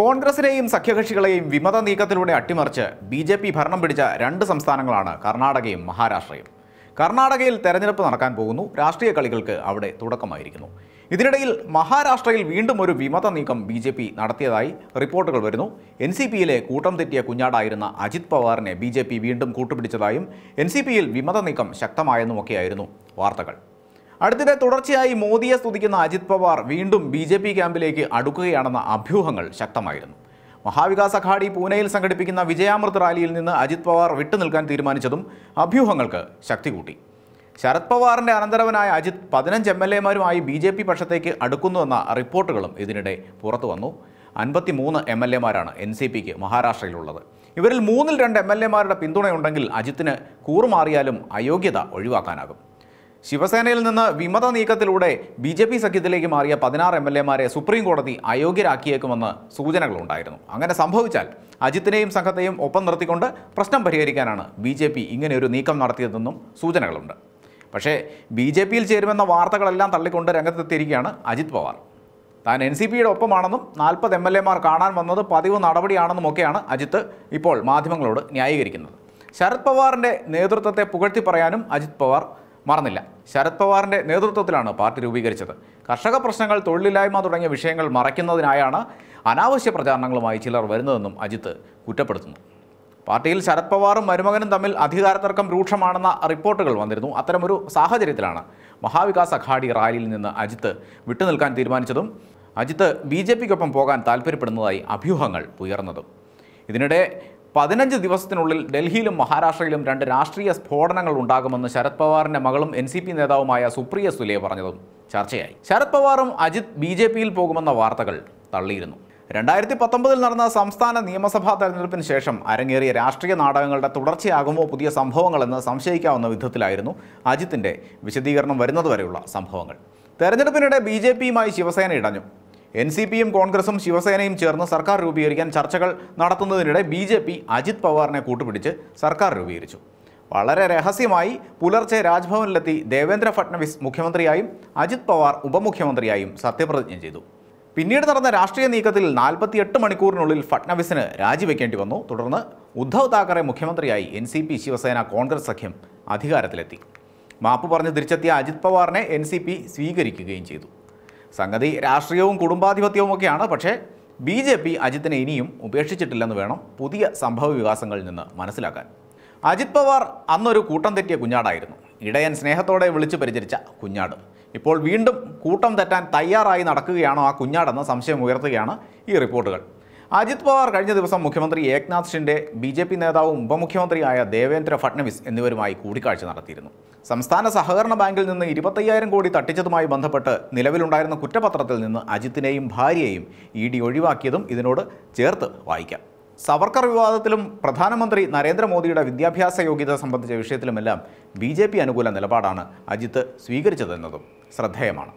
കോൺഗ്രസിനെയും സഖ്യകക്ഷികളെയും വിമത നീക്കത്തിലൂടെ അട്ടിമറിച്ച് ബി ജെ പി ഭരണം പിടിച്ച രണ്ട് സംസ്ഥാനങ്ങളാണ് കർണാടകയും മഹാരാഷ്ട്രയും കർണാടകയിൽ തെരഞ്ഞെടുപ്പ് നടക്കാൻ പോകുന്നു രാഷ്ട്രീയ കളികൾക്ക് അവിടെ തുടക്കമായിരിക്കുന്നു ഇതിനിടയിൽ മഹാരാഷ്ട്രയിൽ വീണ്ടും ഒരു വിമത നീക്കം ബി ജെ പി നടത്തിയതായി റിപ്പോർട്ടുകൾ വരുന്നു എൻ സി പിയിലെ കൂട്ടം തെറ്റിയ കുഞ്ഞാടായിരുന്ന അജിത് പവാറിനെ ബി ജെ പി വീണ്ടും കൂട്ടുപിടിച്ചതായും എൻ സി പിയിൽ വിമത നീക്കം ശക്തമായെന്നുമൊക്കെയായിരുന്നു വാർത്തകൾ അടുത്തിടെ തുടർച്ചയായി മോദിയെ സ്തുതിക്കുന്ന അജിത് പവാർ വീണ്ടും ബി ജെ പി ക്യാമ്പിലേക്ക് അടുക്കുകയാണെന്ന അഭ്യൂഹങ്ങൾ ശക്തമായിരുന്നു മഹാവികാസ് അഘാടി പൂനെയിൽ സംഘടിപ്പിക്കുന്ന വിജയാമൃത് റാലിയിൽ നിന്ന് അജിത് പവാർ വിട്ടുനിൽക്കാൻ തീരുമാനിച്ചതും അഭ്യൂഹങ്ങൾക്ക് ശക്തി കൂട്ടി ശരത് പവാറിന്റെ അനന്തരവനായ അജിത് പതിനഞ്ച് എം എൽ എമാരുമായി ബി ജെ പി പക്ഷത്തേക്ക് അടുക്കുന്നുവെന്ന റിപ്പോർട്ടുകളും ഇതിനിടെ പുറത്തു വന്നു മൂന്ന് എം എൽ എമാരാണ് എൻ സി പിക്ക് മഹാരാഷ്ട്രയിലുള്ളത് ഇവരിൽ മൂന്നിൽ രണ്ട് എം എൽ എമാരുടെ പിന്തുണയുണ്ടെങ്കിൽ അജിത്തിന് കൂറുമാറിയാലും അയോഗ്യത ഒഴിവാക്കാനാകും ശിവസേനയിൽ നിന്ന് വിമത നീക്കത്തിലൂടെ ബി ജെ പി സഖ്യത്തിലേക്ക് മാറിയ പതിനാറ് എം എൽ എമാരെ സുപ്രീം കോടതി അയോഗ്യരാക്കിയേക്കുമെന്ന് സൂചനകളുണ്ടായിരുന്നു അങ്ങനെ സംഭവിച്ചാൽ അജിത്തിനെയും സംഘത്തെയും ഒപ്പം നിർത്തിക്കൊണ്ട് പ്രശ്നം പരിഹരിക്കാനാണ് ബി ജെ പി ഇങ്ങനെയൊരു നീക്കം നടത്തിയതെന്നും സൂചനകളുണ്ട് പക്ഷേ ബി ജെ പിയിൽ ചേരുമെന്ന വാർത്തകളെല്ലാം തള്ളിക്കൊണ്ട് രംഗത്തെത്തിയിരിക്കുകയാണ് അജിത് പവാർ താൻ എൻ സി പിയുടെ ഒപ്പമാണെന്നും നാൽപ്പത് എം എൽ എമാർ കാണാൻ വന്നത് പതിവ് നടപടിയാണെന്നും ഒക്കെയാണ് അജിത്ത് ഇപ്പോൾ മാധ്യമങ്ങളോട് ന്യായീകരിക്കുന്നത് ശരത് പവാറിൻ്റെ നേതൃത്വത്തെ പുകഴ്ത്തി പറയാനും അജിത് പവാർ മറന്നില്ല ശരത് പവാറിൻ്റെ നേതൃത്വത്തിലാണ് പാർട്ടി രൂപീകരിച്ചത് കർഷക പ്രശ്നങ്ങൾ തൊഴിലില്ലായ്മ തുടങ്ങിയ വിഷയങ്ങൾ മറയ്ക്കുന്നതിനായാണ് അനാവശ്യ പ്രചാരണങ്ങളുമായി ചിലർ വരുന്നതെന്നും അജിത്ത് കുറ്റപ്പെടുത്തുന്നു പാർട്ടിയിൽ ശരത് പവാറും മരുമകനും തമ്മിൽ അധികാരതർക്കം രൂക്ഷമാണെന്ന റിപ്പോർട്ടുകൾ വന്നിരുന്നു അത്തരമൊരു സാഹചര്യത്തിലാണ് മഹാവികാസ് അഘാടി റാലിയിൽ നിന്ന് അജിത്ത് വിട്ടുനിൽക്കാൻ തീരുമാനിച്ചതും അജിത്ത് ബി ജെ പിക്കൊപ്പം പോകാൻ താൽപ്പര്യപ്പെടുന്നതായി അഭ്യൂഹങ്ങൾ ഉയർന്നതും ഇതിനിടെ പതിനഞ്ച് ദിവസത്തിനുള്ളിൽ ഡൽഹിയിലും മഹാരാഷ്ട്രയിലും രണ്ട് രാഷ്ട്രീയ സ്ഫോടനങ്ങൾ ഉണ്ടാകുമെന്ന് ശരത് പവാറിന്റെ മകളും എൻ സി പി നേതാവുമായ സുപ്രിയ സുലെ പറഞ്ഞതും ചർച്ചയായി ശരത് പവാറും അജിത് ബി ജെ പിയിൽ പോകുമെന്ന വാർത്തകൾ തള്ളിയിരുന്നു രണ്ടായിരത്തി പത്തൊമ്പതിൽ നടന്ന സംസ്ഥാന നിയമസഭാ തെരഞ്ഞെടുപ്പിന് ശേഷം അരങ്ങേറിയ രാഷ്ട്രീയ നാടകങ്ങളുടെ തുടർച്ചയാകുമോ പുതിയ സംഭവങ്ങളെന്ന് സംശയിക്കാവുന്ന വിധത്തിലായിരുന്നു അജിത്തിന്റെ വിശദീകരണം വരുന്നതുവരെയുള്ള സംഭവങ്ങൾ തെരഞ്ഞെടുപ്പിനിടെ ബി ജെ പിയുമായി ശിവസേന ഇടഞ്ഞു എൻ സി പിയും കോൺഗ്രസും ശിവസേനയും ചേർന്ന് സർക്കാർ രൂപീകരിക്കാൻ ചർച്ചകൾ നടത്തുന്നതിനിടെ ബി ജെ പി അജിത് പവാറിനെ കൂട്ടുപിടിച്ച് സർക്കാർ രൂപീകരിച്ചു വളരെ രഹസ്യമായി പുലർച്ചെ രാജ്ഭവനിലെത്തി ദേവേന്ദ്ര ഫട്നവിസ് മുഖ്യമന്ത്രിയായും അജിത് പവാർ ഉപമുഖ്യമന്ത്രിയായും സത്യപ്രതിജ്ഞ ചെയ്തു പിന്നീട് നടന്ന രാഷ്ട്രീയ നീക്കത്തിൽ നാൽപ്പത്തിയെട്ട് മണിക്കൂറിനുള്ളിൽ ഫട്നവിസിന് രാജിവെക്കേണ്ടി വന്നു തുടർന്ന് ഉദ്ധവ് താക്കറെ മുഖ്യമന്ത്രിയായി N C P Shiv Sena Congress സഖ്യം അധികാരത്തിലെത്തി മാപ്പ് പറഞ്ഞ് തിരിച്ചെത്തിയ അജിത് പവാറിനെ എൻ സ്വീകരിക്കുകയും ചെയ്തു സംഗതി രാഷ്ട്രീയവും കുടുംബാധിപത്യവും ഒക്കെയാണ് പക്ഷേ ബി ജെ പി അജിത്തിനെ ഇനിയും ഉപേക്ഷിച്ചിട്ടില്ലെന്ന് വേണം പുതിയ സംഭവ വികാസങ്ങളിൽ നിന്ന് മനസ്സിലാക്കാൻ അജിത് പവാർ അന്നൊരു കൂട്ടം തെറ്റിയ കുഞ്ഞാടായിരുന്നു ഇടയൻ സ്നേഹത്തോടെ വിളിച്ചു പരിചരിച്ച കുഞ്ഞാട് ഇപ്പോൾ വീണ്ടും കൂട്ടം തെറ്റാൻ തയ്യാറായി നടക്കുകയാണോ ആ കുഞ്ഞാടെന്ന് സംശയം ഉയർത്തുകയാണ് ഈ റിപ്പോർട്ടുകൾ അജിത് പവാർ കഴിഞ്ഞ ദിവസം മുഖ്യമന്ത്രി Eknath Shinde B J P നേതാവും ഉപമുഖ്യമന്ത്രിയായ ദേവേന്ദ്ര ഫട്നവിസ് എന്നിവരുമായി കൂടിക്കാഴ്ച നടത്തിയിരുന്നു സംസ്ഥാന സഹകരണ ബാങ്കിൽ നിന്ന് ഇരുപത്തയ്യായിരം കോടി തട്ടിച്ചതുമായി ബന്ധപ്പെട്ട് നിലവിലുണ്ടായിരുന്ന കുറ്റപത്രത്തിൽ നിന്ന് അജിത്തിനെയും ഭാര്യയെയും ഇ ഡി ഒഴിവാക്കിയതും ഇതിനോട് ചേർത്ത് വായിക്കാം സവർക്കർ വിവാദത്തിലും പ്രധാനമന്ത്രി നരേന്ദ്രമോദിയുടെ വിദ്യാഭ്യാസ യോഗ്യത സംബന്ധിച്ച വിഷയത്തിലുമെല്ലാം ബി അനുകൂല നിലപാടാണ് അജിത്ത് സ്വീകരിച്ചതെന്നതും ശ്രദ്ധേയമാണ്